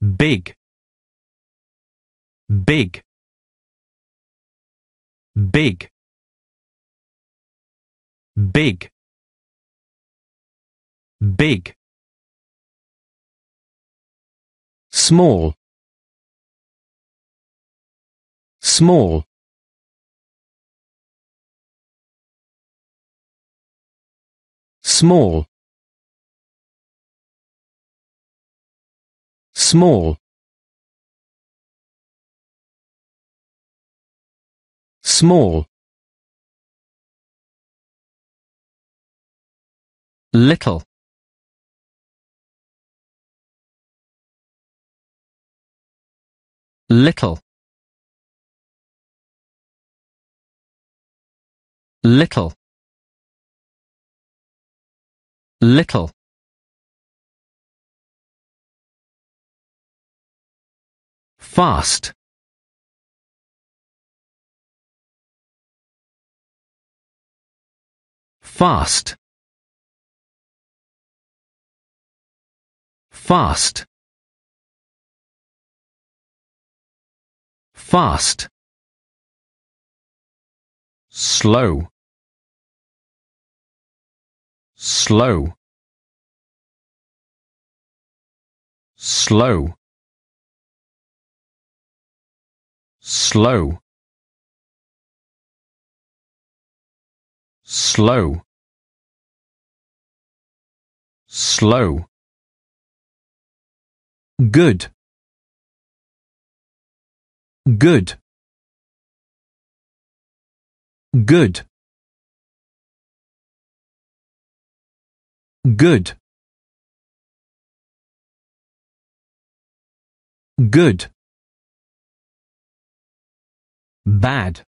big big big big big small small small small small little little little little fast fast fast fast slow slow slow slow slow slow good good good good good bad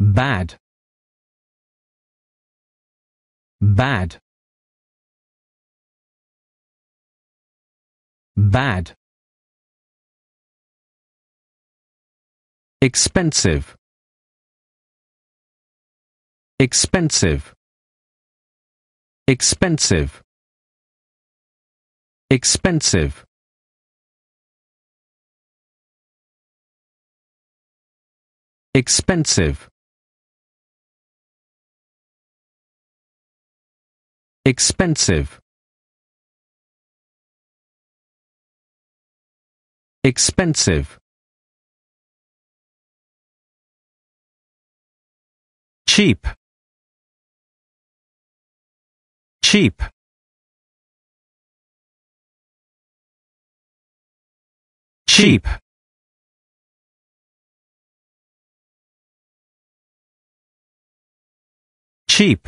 bad bad bad expensive expensive expensive expensive expensive expensive expensive cheap cheap cheap cheap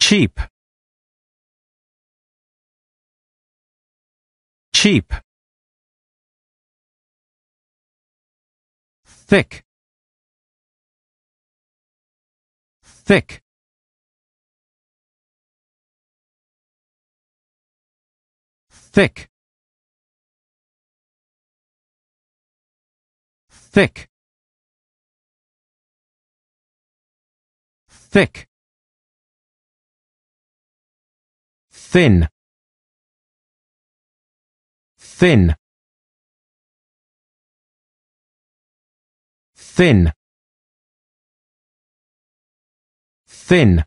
cheap cheap thick thick thick thick thick, thin, thin, thin, thin.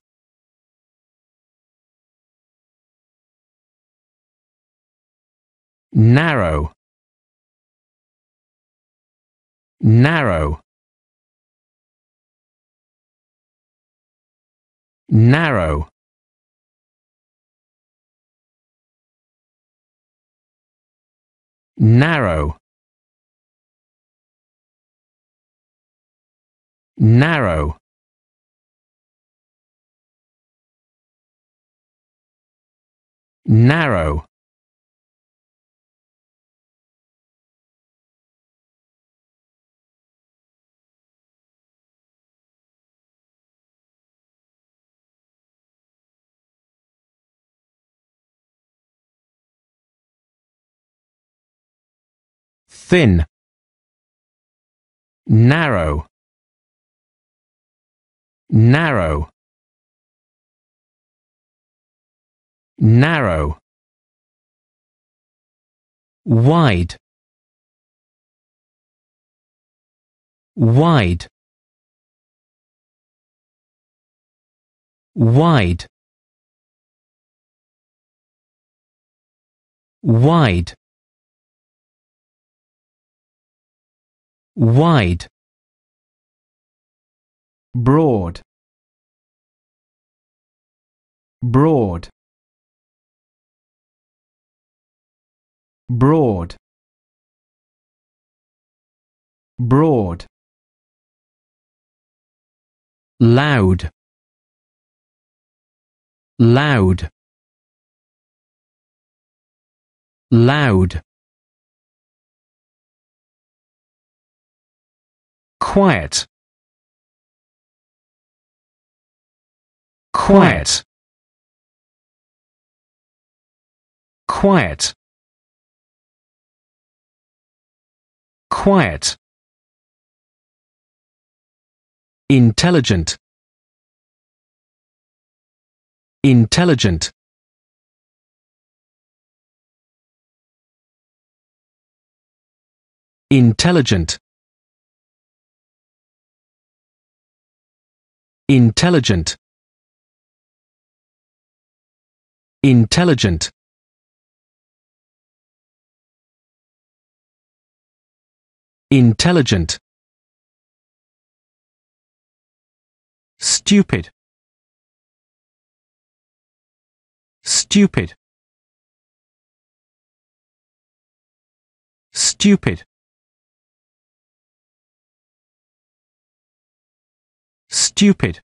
narrow narrow narrow narrow narrow narrow thin narrow narrow narrow wide wide wide wide wide broad broad broad broad loud loud loud quiet quiet quiet quiet intelligent intelligent intelligent intelligent intelligent intelligent stupid stupid stupid Stupid.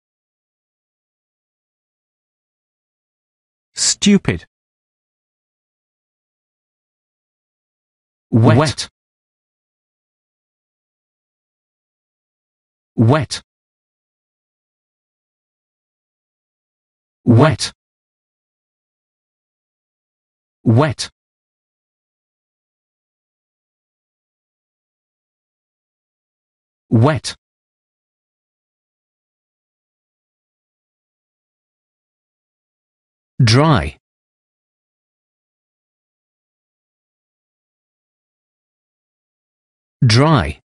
Stupid. Wet. Wet. Wet. Wet. Wet. Wet. dry dry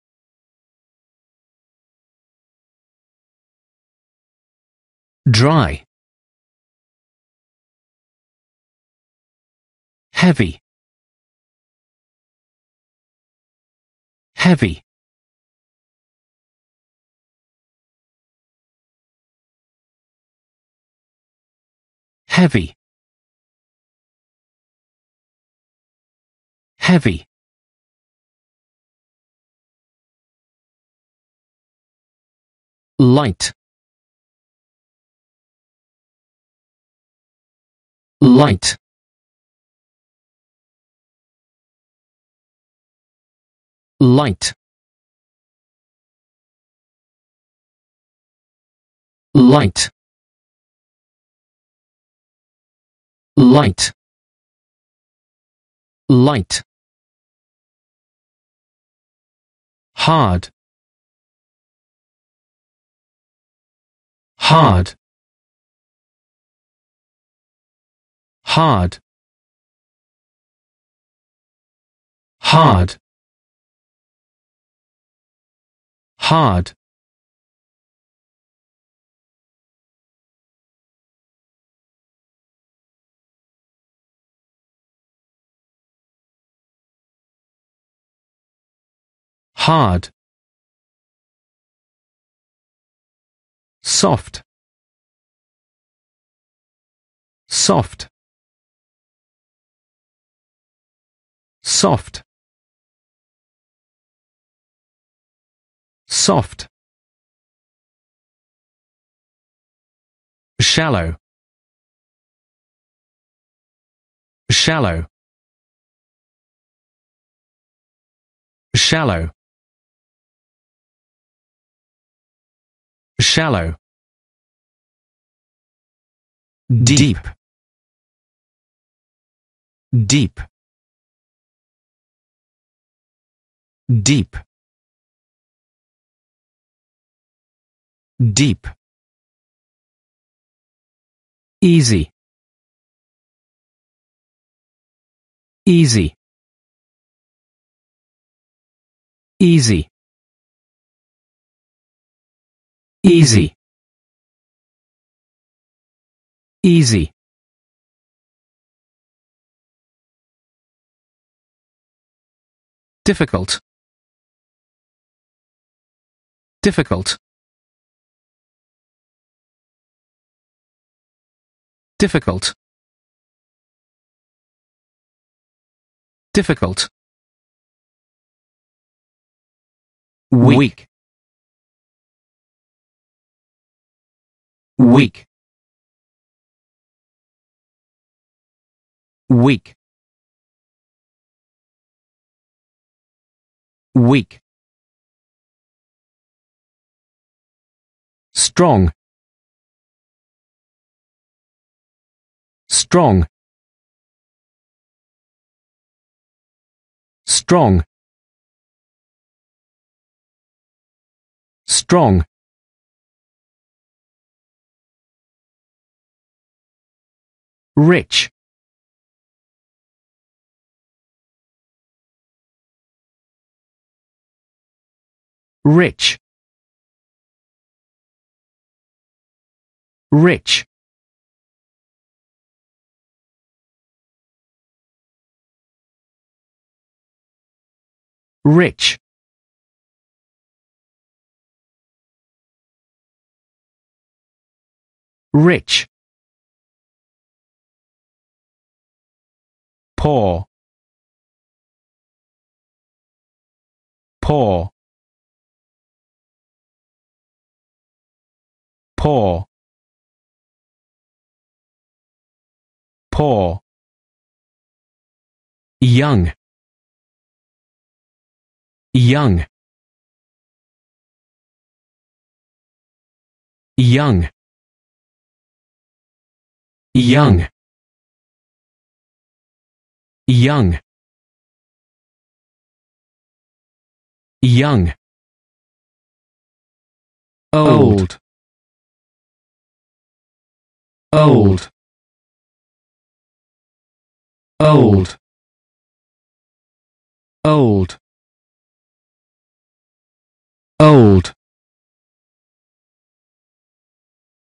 dry heavy heavy heavy heavy light light light light light light hard hard hard hard hard hard soft soft soft soft shallow shallow shallow shallow deep deep deep deep easy easy easy easy easy difficult difficult difficult difficult weak weak weak weak strong strong strong strong rich rich rich rich rich poor poor poor poor young young young young young young old old old old old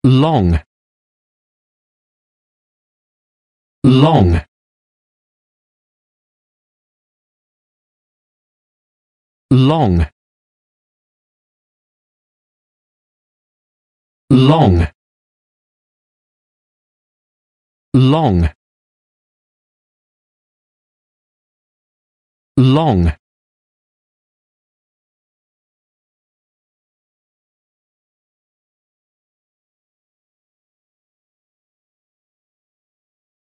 long long long long long long